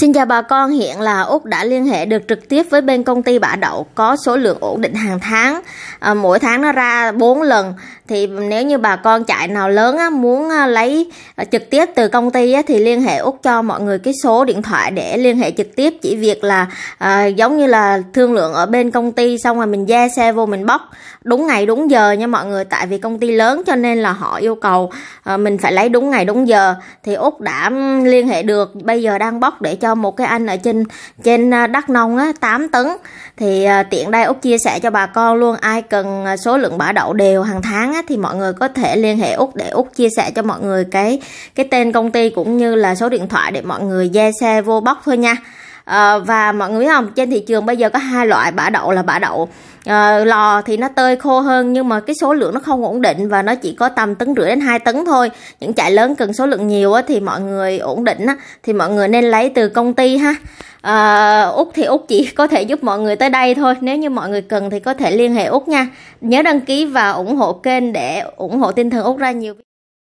Xin chào bà con, hiện là Úc đã liên hệ được trực tiếp với bên công ty bã đậu có số lượng ổn định hàng tháng. À, mỗi tháng nó ra 4 lần thì nếu như bà con chạy nào lớn á, muốn à, lấy à, trực tiếp từ công ty á, thì liên hệ Úc cho mọi người cái số điện thoại để liên hệ trực tiếp chỉ việc là à, giống như là thương lượng ở bên công ty xong rồi mình ra xe vô mình bóc đúng ngày đúng giờ nha mọi người tại vì công ty lớn cho nên là họ yêu cầu à, mình phải lấy đúng ngày đúng giờ thì Úc đã liên hệ được bây giờ đang bóc để cho cho một cái anh ở trên trên à, đắk nông á 8 tấn thì à, tiện đây út chia sẻ cho bà con luôn ai cần à, số lượng bã đậu đều hàng tháng á, thì mọi người có thể liên hệ út để út chia sẻ cho mọi người cái cái tên công ty cũng như là số điện thoại để mọi người ra xe vô bóc thôi nha Ờ, và mọi người biết không trên thị trường bây giờ có hai loại bã đậu là bã đậu à, lò thì nó tơi khô hơn nhưng mà cái số lượng nó không ổn định và nó chỉ có tầm tấn rưỡi đến 2 tấn thôi những chạy lớn cần số lượng nhiều á, thì mọi người ổn định á, thì mọi người nên lấy từ công ty ha à, út thì út chỉ có thể giúp mọi người tới đây thôi nếu như mọi người cần thì có thể liên hệ út nha nhớ đăng ký và ủng hộ kênh để ủng hộ tinh thần út ra nhiều